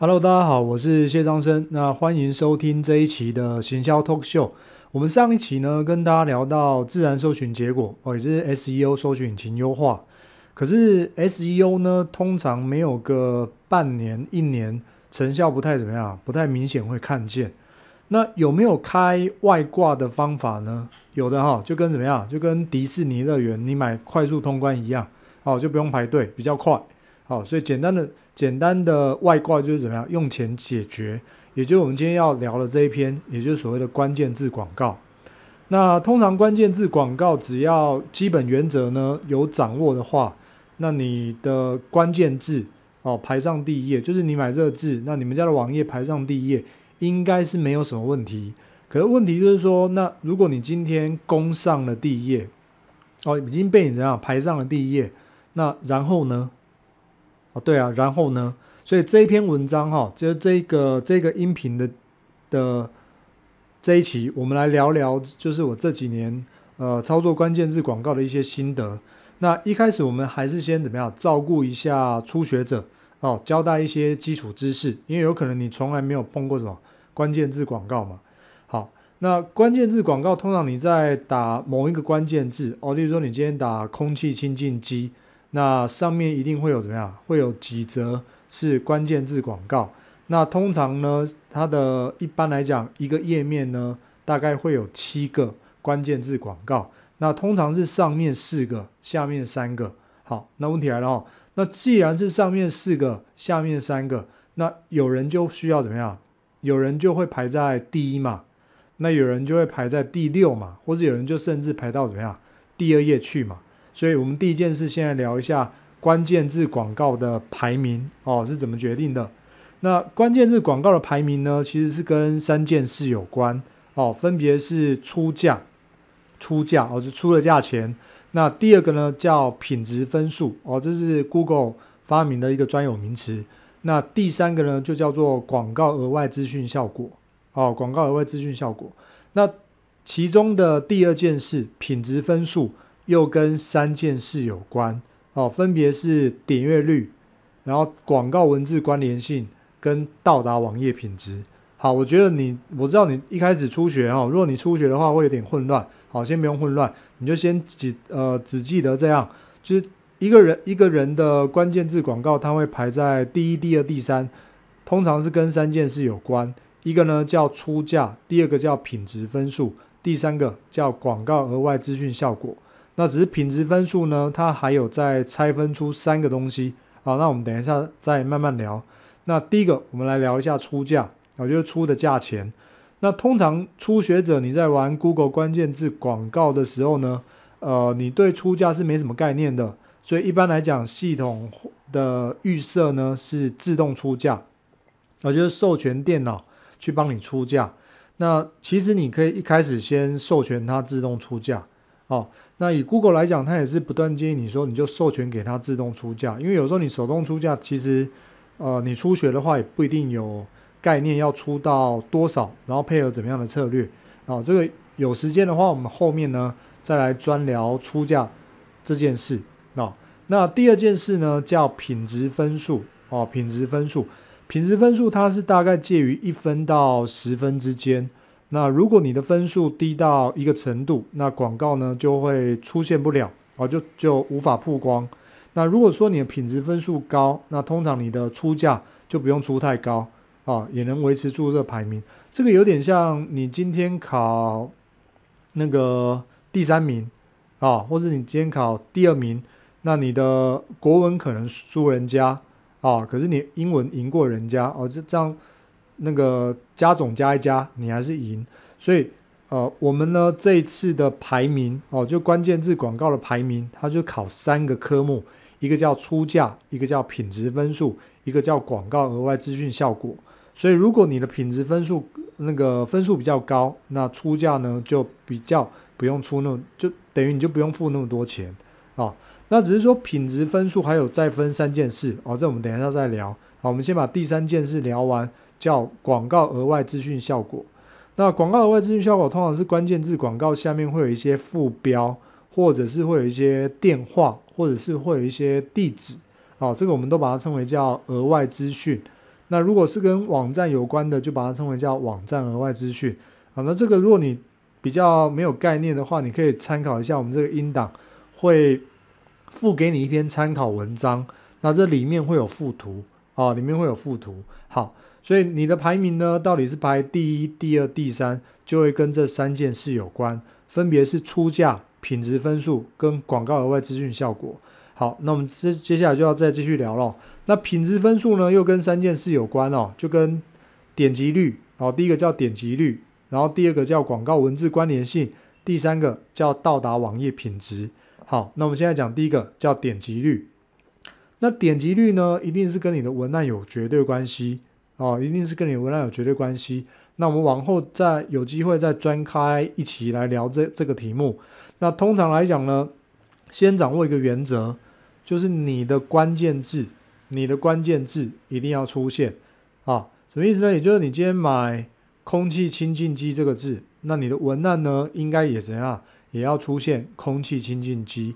Hello，大家好，我是谢张生，那欢迎收听这一期的行销 Talk Show。我们上一期呢，跟大家聊到自然搜寻结果哦，也就是 SEO 搜寻引擎优化。可是 SEO 呢，通常没有个半年、一年，成效不太怎么样，不太明显会看见。那有没有开外挂的方法呢？有的哈，就跟怎么样，就跟迪士尼乐园，你买快速通关一样哦，就不用排队，比较快。好，所以简单的简单的外挂就是怎么样用钱解决，也就是我们今天要聊的这一篇，也就是所谓的关键字广告。那通常关键字广告只要基本原则呢有掌握的话，那你的关键字哦排上第一页，就是你买这个字，那你们家的网页排上第一页应该是没有什么问题。可是问题就是说，那如果你今天攻上了第一页哦，已经被你怎样排上了第一页，那然后呢？对啊，然后呢？所以这一篇文章哈，就是这个这个音频的的这一期，我们来聊聊，就是我这几年呃操作关键字广告的一些心得。那一开始我们还是先怎么样，照顾一下初学者哦，交代一些基础知识，因为有可能你从来没有碰过什么关键字广告嘛。好，那关键字广告通常你在打某一个关键字哦，例如说你今天打空气清净机。那上面一定会有怎么样？会有几则是关键字广告。那通常呢，它的一般来讲，一个页面呢，大概会有七个关键字广告。那通常是上面四个，下面三个。好，那问题来了哦。那既然是上面四个，下面三个，那有人就需要怎么样？有人就会排在第一嘛。那有人就会排在第六嘛，或者有人就甚至排到怎么样？第二页去嘛。所以我们第一件事，先来聊一下关键字广告的排名哦，是怎么决定的？那关键字广告的排名呢，其实是跟三件事有关哦，分别是出价、出价哦，是出了价钱。那第二个呢，叫品质分数哦，这是 Google 发明的一个专有名词。那第三个呢，就叫做广告额外资讯效果哦，广告额外资讯效果。那其中的第二件事，品质分数。又跟三件事有关哦，分别是点阅率，然后广告文字关联性跟到达网页品质。好，我觉得你，我知道你一开始初学哈，如果你初学的话会有点混乱，好，先不用混乱，你就先记呃只记得这样，就是一个人一个人的关键字广告，它会排在第一、第二、第三，通常是跟三件事有关，一个呢叫出价，第二个叫品质分数，第三个叫广告额外资讯效果。那只是品质分数呢？它还有再拆分出三个东西啊。那我们等一下再慢慢聊。那第一个，我们来聊一下出价，我就是出的价钱。那通常初学者你在玩 Google 关键字广告的时候呢，呃，你对出价是没什么概念的。所以一般来讲，系统的预设呢是自动出价，啊、就是授权电脑去帮你出价。那其实你可以一开始先授权它自动出价。哦，那以 Google 来讲，它也是不断建议你说，你就授权给它自动出价，因为有时候你手动出价，其实，呃，你初学的话也不一定有概念要出到多少，然后配合怎么样的策略。啊，这个有时间的话，我们后面呢再来专聊出价这件事。那那第二件事呢，叫品质分数。哦，品质分数，品质分数它是大概介于一分到十分之间。那如果你的分数低到一个程度，那广告呢就会出现不了啊，就就无法曝光。那如果说你的品质分数高，那通常你的出价就不用出太高啊，也能维持住这排名。这个有点像你今天考那个第三名啊，或是你今天考第二名，那你的国文可能输人家啊，可是你英文赢过人家哦，这这样。那个加总加一加，你还是赢。所以，呃，我们呢这一次的排名哦，就关键字广告的排名，它就考三个科目，一个叫出价，一个叫品质分数，一个叫广告额外资讯效果。所以，如果你的品质分数那个分数比较高，那出价呢就比较不用出那么，就等于你就不用付那么多钱啊。那只是说品质分数还有再分三件事哦，这我们等一下再聊。好，我们先把第三件事聊完。叫广告额外资讯效果。那广告额外资讯效果通常是关键字广告下面会有一些副标，或者是会有一些电话，或者是会有一些地址。啊，这个我们都把它称为叫额外资讯。那如果是跟网站有关的，就把它称为叫网站额外资讯。啊，那这个如果你比较没有概念的话，你可以参考一下我们这个音档，会附给你一篇参考文章。那这里面会有附图，啊，里面会有附图。好。所以你的排名呢，到底是排第一、第二、第三，就会跟这三件事有关，分别是出价、品质分数跟广告额外资讯效果。好，那我们接接下来就要再继续聊了。那品质分数呢，又跟三件事有关哦，就跟点击率，然后第一个叫点击率，然后第二个叫广告文字关联性，第三个叫到达网页品质。好，那我们现在讲第一个叫点击率。那点击率呢，一定是跟你的文案有绝对关系。哦，一定是跟你文案有绝对关系。那我们往后再有机会再专开一起来聊这这个题目。那通常来讲呢，先掌握一个原则，就是你的关键字，你的关键字一定要出现啊。什么意思呢？也就是你今天买空气清净机这个字，那你的文案呢应该也怎样，也要出现空气清净机。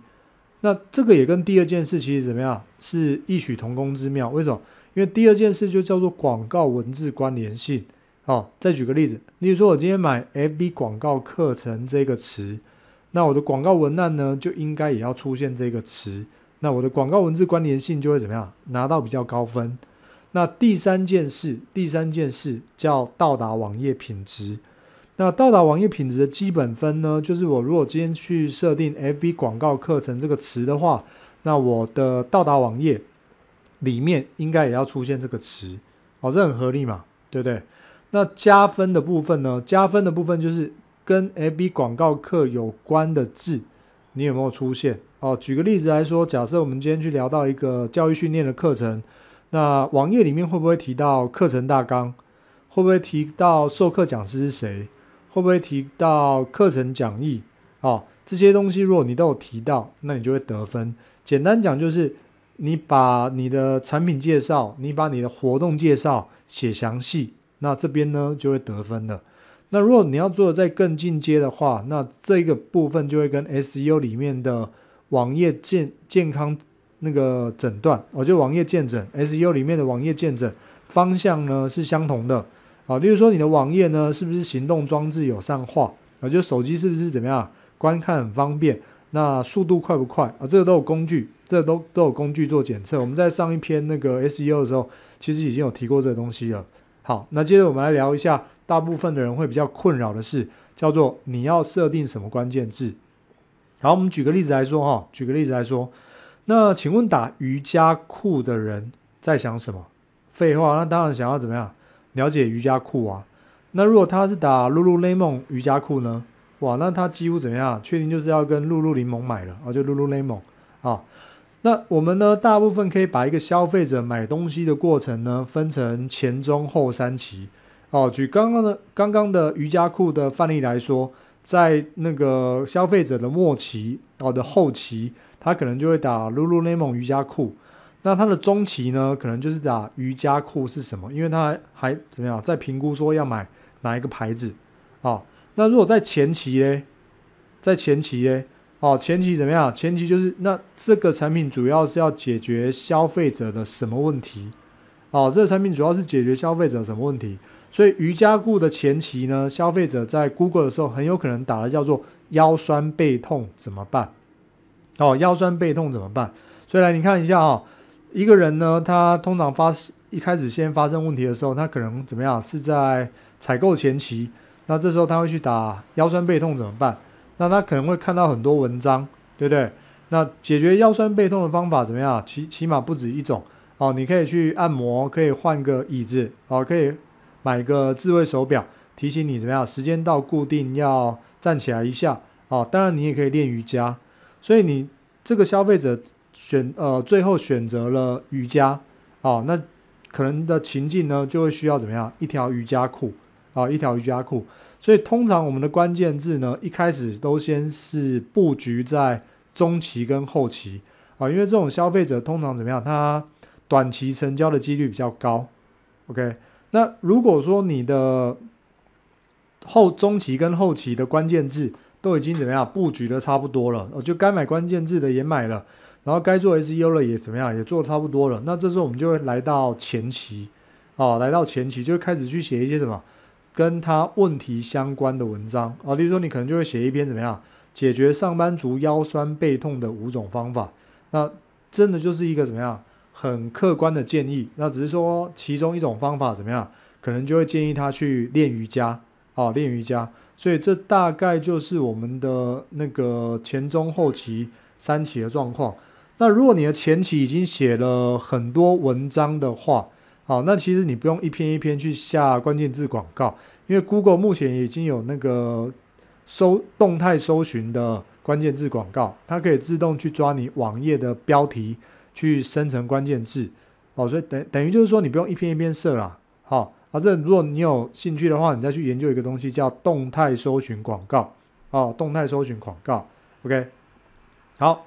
那这个也跟第二件事其实怎么样，是异曲同工之妙。为什么？因为第二件事就叫做广告文字关联性，哦，再举个例子，例如说我今天买 FB 广告课程这个词，那我的广告文案呢就应该也要出现这个词，那我的广告文字关联性就会怎么样拿到比较高分。那第三件事，第三件事叫到达网页品质。那到达网页品质的基本分呢，就是我如果今天去设定 FB 广告课程这个词的话，那我的到达网页。里面应该也要出现这个词，哦，这很合理嘛，对不对？那加分的部分呢？加分的部分就是跟 A、B 广告课有关的字，你有没有出现？哦，举个例子来说，假设我们今天去聊到一个教育训练的课程，那网页里面会不会提到课程大纲？会不会提到授课讲师是谁？会不会提到课程讲义？哦，这些东西如果你都有提到，那你就会得分。简单讲就是。你把你的产品介绍，你把你的活动介绍写详细，那这边呢就会得分了。那如果你要做再更进阶的话，那这个部分就会跟 SEO 里面的网页健健康那个诊断，我就网页见诊，SEO 里面的网页见诊方向呢是相同的啊。例如说你的网页呢是不是行动装置友善化啊，就手机是不是怎么样观看很方便，那速度快不快啊，这个都有工具。这都都有工具做检测。我们在上一篇那个 SEO 的时候，其实已经有提过这个东西了。好，那接着我们来聊一下，大部分的人会比较困扰的事，叫做你要设定什么关键字。好，我们举个例子来说哈，举个例子来说，那请问打瑜伽裤的人在想什么？废话，那当然想要怎么样了解瑜伽裤啊？那如果他是打露露柠蒙瑜伽裤呢？哇，那他几乎怎么样？确定就是要跟露露柠檬买了啊，就露露柠檬啊。那我们呢，大部分可以把一个消费者买东西的过程呢，分成前、中、后三期。哦，举刚刚的刚刚的瑜伽裤的范例来说，在那个消费者的末期哦的后期，他可能就会打 lululemon 瑜伽裤。那他的中期呢，可能就是打瑜伽裤是什么？因为他还怎么样，在评估说要买哪一个牌子啊？那如果在前期呢，在前期呢？哦，前期怎么样？前期就是那这个产品主要是要解决消费者的什么问题？哦，这个产品主要是解决消费者什么问题？所以瑜伽裤的前期呢，消费者在 Google 的时候很有可能打的叫做腰酸背痛怎么办？哦，腰酸背痛怎么办？所以来你看一下啊，一个人呢，他通常发一开始先发生问题的时候，他可能怎么样是在采购前期，那这时候他会去打腰酸背痛怎么办？那他可能会看到很多文章，对不对？那解决腰酸背痛的方法怎么样？起起码不止一种哦。你可以去按摩，可以换个椅子哦，可以买个智慧手表提醒你怎么样，时间到固定要站起来一下哦。当然你也可以练瑜伽，所以你这个消费者选呃最后选择了瑜伽哦，那可能的情境呢就会需要怎么样一条瑜伽裤啊，一条瑜伽裤。所以通常我们的关键字呢，一开始都先是布局在中期跟后期啊，因为这种消费者通常怎么样，他短期成交的几率比较高。OK，那如果说你的后中期跟后期的关键字都已经怎么样布局的差不多了，我就该买关键字的也买了，然后该做 SEO 了也怎么样，也做的差不多了，那这时候我们就会来到前期，哦，来到前期就开始去写一些什么。跟他问题相关的文章啊，例如说，你可能就会写一篇怎么样解决上班族腰酸背痛的五种方法，那真的就是一个怎么样很客观的建议，那只是说其中一种方法怎么样，可能就会建议他去练瑜伽啊，练瑜伽。所以这大概就是我们的那个前中后期三期的状况。那如果你的前期已经写了很多文章的话，好，那其实你不用一篇一篇去下关键字广告，因为 Google 目前已经有那个搜动态搜寻的关键字广告，它可以自动去抓你网页的标题去生成关键字哦，所以等等于就是说你不用一篇一篇设啦。好，啊，这如果你有兴趣的话，你再去研究一个东西叫动态搜寻广告，哦，动态搜寻广告，OK，好。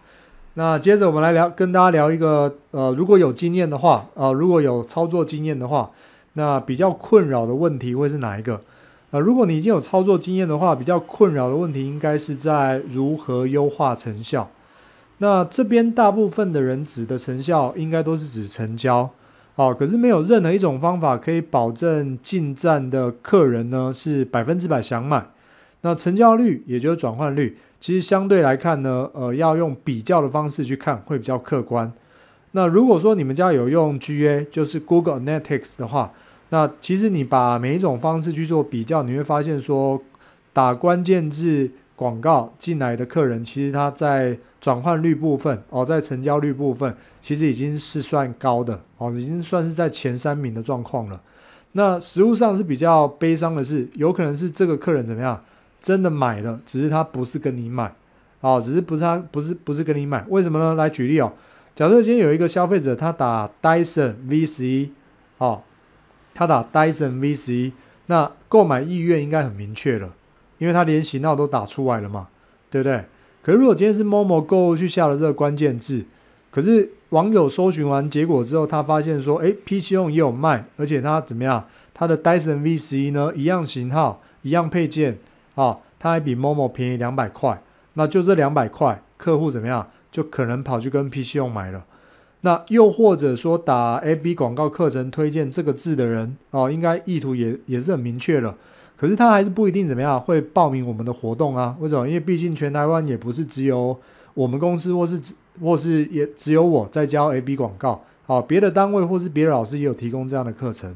那接着我们来聊，跟大家聊一个，呃，如果有经验的话，啊，如果有操作经验的话，那比较困扰的问题会是哪一个？啊，如果你已经有操作经验的话，比较困扰的问题应该是在如何优化成效。那这边大部分的人指的成效，应该都是指成交，啊，可是没有任何一种方法可以保证进站的客人呢是百分之百想买。那成交率，也就是转换率，其实相对来看呢，呃，要用比较的方式去看，会比较客观。那如果说你们家有用 GA，就是 Google Analytics 的话，那其实你把每一种方式去做比较，你会发现说，打关键字广告进来的客人，其实他在转换率部分哦，在成交率部分，其实已经是算高的哦，已经算是在前三名的状况了。那实物上是比较悲伤的是，有可能是这个客人怎么样？真的买了，只是他不是跟你买哦，只是不是他不是不是跟你买，为什么呢？来举例哦，假设今天有一个消费者，他打 Dyson V 十一，哦，他打 Dyson V 十一，那购买意愿应该很明确了，因为他连型号都打出来了嘛，对不对？可是如果今天是某某购去下了这个关键字，可是网友搜寻完结果之后，他发现说，哎 p c h 也有卖，而且他怎么样，他的 Dyson V 十一呢，一样型号，一样配件。啊，他还比某某便宜两百块，那就这两百块，客户怎么样就可能跑去跟 PC 用买了。那又或者说打 AB 广告课程推荐这个字的人哦，应该意图也也是很明确了。可是他还是不一定怎么样会报名我们的活动啊？为什么？因为毕竟全台湾也不是只有我们公司或是或，是也只有我在教 AB 广告。好，别的单位或是别的老师也有提供这样的课程。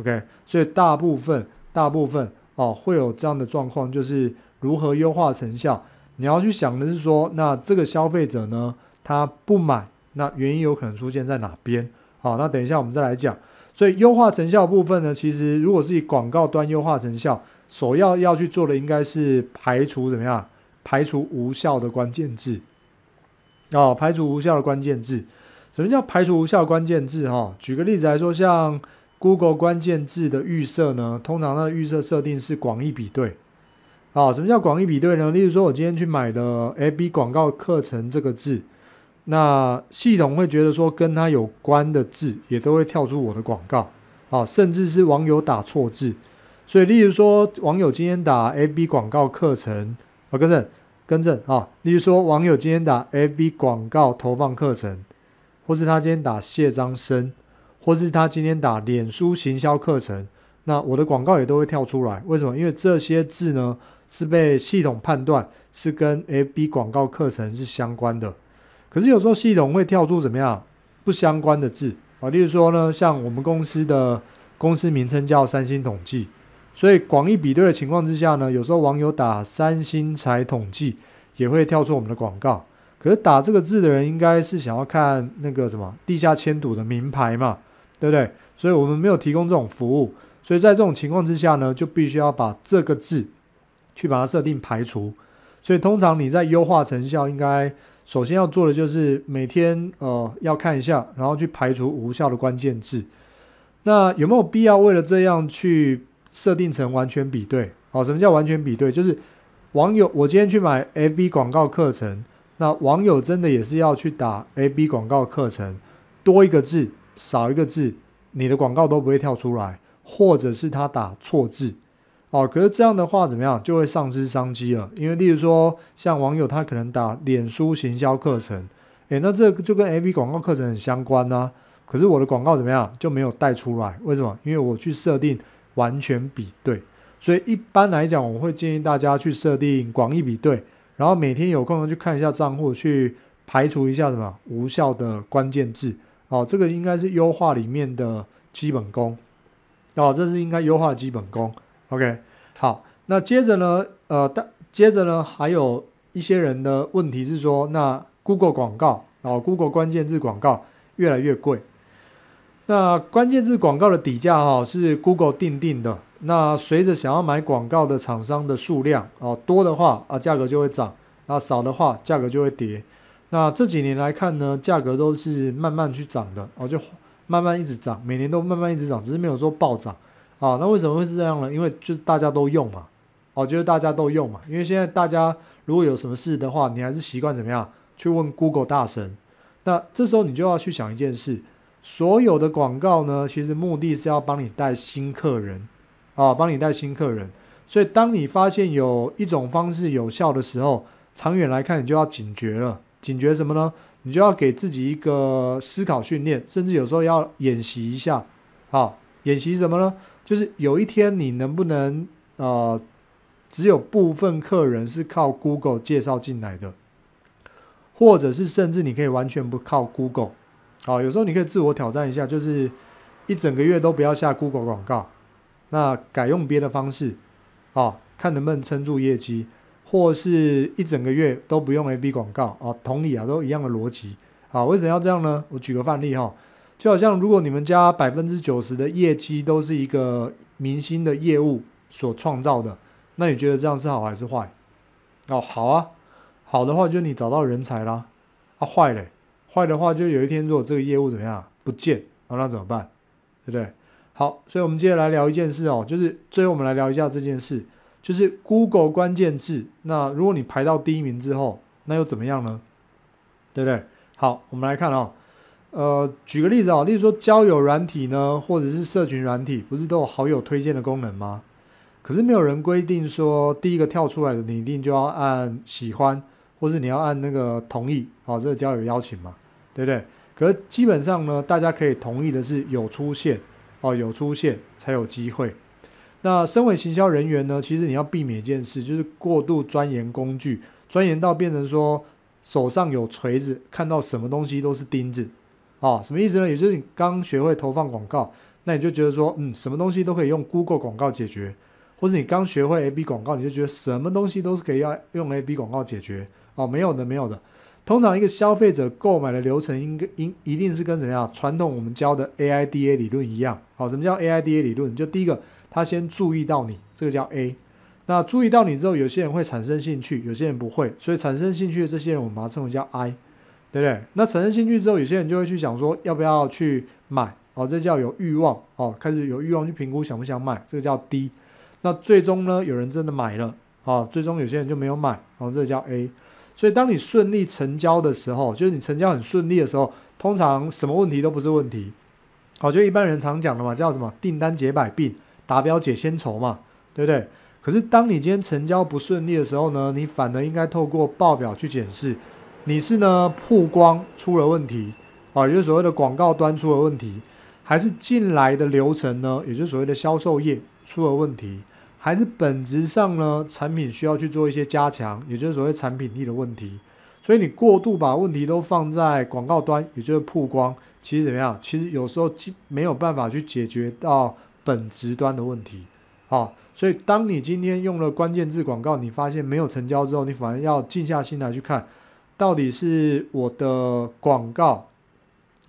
OK，所以大部分，大部分。哦，会有这样的状况，就是如何优化成效。你要去想的是说，那这个消费者呢，他不买，那原因有可能出现在哪边？好，那等一下我们再来讲。所以优化成效部分呢，其实如果是以广告端优化成效，首要要去做的应该是排除怎么样？排除无效的关键字。哦，排除无效的关键字。什么叫排除无效关键字？哈，举个例子来说，像。Google 关键字的预设呢，通常它的预设设定是广义比对。啊，什么叫广义比对呢？例如说，我今天去买的 A B 广告课程这个字，那系统会觉得说跟它有关的字也都会跳出我的广告。啊，甚至是网友打错字，所以例如说网友今天打 A B 广告课程，啊更正更正啊，例如说网友今天打 A B 广告投放课程，或是他今天打谢章生。或是他今天打脸书行销课程，那我的广告也都会跳出来。为什么？因为这些字呢是被系统判断是跟 FB 广告课程是相关的。可是有时候系统会跳出怎么样不相关的字啊，例如说呢，像我们公司的公司名称叫三星统计，所以广义比对的情况之下呢，有时候网友打三星财统计也会跳出我们的广告。可是打这个字的人应该是想要看那个什么地下签赌的名牌嘛。对不对？所以我们没有提供这种服务，所以在这种情况之下呢，就必须要把这个字去把它设定排除。所以通常你在优化成效，应该首先要做的就是每天呃要看一下，然后去排除无效的关键字。那有没有必要为了这样去设定成完全比对？哦，什么叫完全比对？就是网友我今天去买 A B 广告课程，那网友真的也是要去打 A B 广告课程多一个字。少一个字，你的广告都不会跳出来，或者是他打错字哦。可是这样的话怎么样，就会丧失商机了。因为例如说，像网友他可能打“脸书行销课程”，哎，那这个就跟 A V 广告课程很相关呐。可是我的广告怎么样就没有带出来？为什么？因为我去设定完全比对。所以一般来讲，我会建议大家去设定广义比对，然后每天有空去看一下账户，去排除一下什么无效的关键字。哦，这个应该是优化里面的基本功。哦，这是应该优化的基本功。OK，好，那接着呢，呃，但接着呢，还有一些人的问题是说，那 Google 广告，哦 Google 关键字广告越来越贵。那关键字广告的底价哈是 Google 定定的。那随着想要买广告的厂商的数量哦多的话啊，价格就会涨；那少的话，价格就会跌。那这几年来看呢，价格都是慢慢去涨的，哦，就慢慢一直涨，每年都慢慢一直涨，只是没有说暴涨啊。那为什么会是这样呢？因为就大家都用嘛，哦，就是大家都用嘛。因为现在大家如果有什么事的话，你还是习惯怎么样去问 Google 大神。那这时候你就要去想一件事，所有的广告呢，其实目的是要帮你带新客人，啊，帮你带新客人。所以当你发现有一种方式有效的时候，长远来看你就要警觉了。警觉什么呢？你就要给自己一个思考训练，甚至有时候要演习一下。好，演习什么呢？就是有一天你能不能呃，只有部分客人是靠 Google 介绍进来的，或者是甚至你可以完全不靠 Google。好，有时候你可以自我挑战一下，就是一整个月都不要下 Google 广告，那改用别的方式，啊，看能不能撑住业绩。或是一整个月都不用 A B 广告啊，同理啊，都一样的逻辑啊。为什么要这样呢？我举个范例哈，就好像如果你们家百分之九十的业绩都是一个明星的业务所创造的，那你觉得这样是好还是坏？哦，好啊，好的话就你找到人才啦啊，坏嘞，坏的话就有一天如果这个业务怎么样不见，啊，那怎么办？对不对？好，所以我们接下来聊一件事哦，就是最后我们来聊一下这件事。就是 Google 关键字，那如果你排到第一名之后，那又怎么样呢？对不对？好，我们来看啊，呃，举个例子啊，例如说交友软体呢，或者是社群软体，不是都有好友推荐的功能吗？可是没有人规定说第一个跳出来的你一定就要按喜欢，或是你要按那个同意啊，这个交友邀请嘛，对不对？可是基本上呢，大家可以同意的是有出现哦，有出现才有机会。那身为行销人员呢，其实你要避免一件事，就是过度钻研工具，钻研到变成说手上有锤子，看到什么东西都是钉子，啊，什么意思呢？也就是你刚学会投放广告，那你就觉得说，嗯，什么东西都可以用 Google 广告解决，或者你刚学会 A/B 广告，你就觉得什么东西都是可以要用 A/B 广告解决，哦，没有的，没有的。通常一个消费者购买的流程，应该应一定是跟怎么样？传统我们教的 AIDA 理论一样，好，什么叫 AIDA 理论？就第一个。他先注意到你，这个叫 A。那注意到你之后，有些人会产生兴趣，有些人不会。所以产生兴趣的这些人，我们把它称为叫 I，对不对？那产生兴趣之后，有些人就会去想说，要不要去买？哦，这叫有欲望哦。开始有欲望去评估想不想买，这个叫 D。那最终呢，有人真的买了哦，最终有些人就没有买，然后这叫 A。所以当你顺利成交的时候，就是你成交很顺利的时候，通常什么问题都不是问题。好，就一般人常讲的嘛，叫什么订单解百病。达标解先愁嘛，对不对？可是当你今天成交不顺利的时候呢，你反而应该透过报表去检视，你是呢曝光出了问题啊，也就是所谓的广告端出了问题，还是进来的流程呢，也就是所谓的销售业出了问题，还是本质上呢产品需要去做一些加强，也就是所谓产品力的问题。所以你过度把问题都放在广告端，也就是曝光，其实怎么样？其实有时候没有办法去解决到。本质端的问题，好，所以当你今天用了关键字广告，你发现没有成交之后，你反而要静下心来去看，到底是我的广告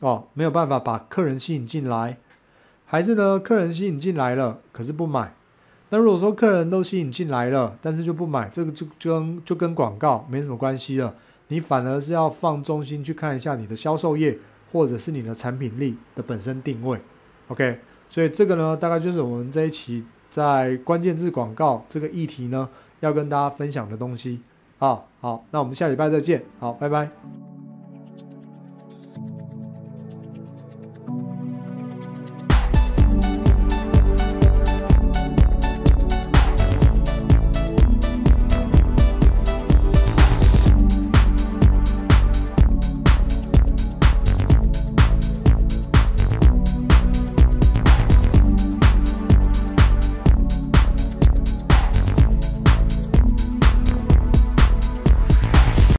哦没有办法把客人吸引进来，还是呢客人吸引进来了，可是不买？那如果说客人都吸引进来了，但是就不买，这个就跟就跟广告没什么关系了，你反而是要放中心去看一下你的销售业，或者是你的产品力的本身定位，OK。所以这个呢，大概就是我们这一期在关键字广告这个议题呢，要跟大家分享的东西啊。好，那我们下礼拜再见。好，拜拜。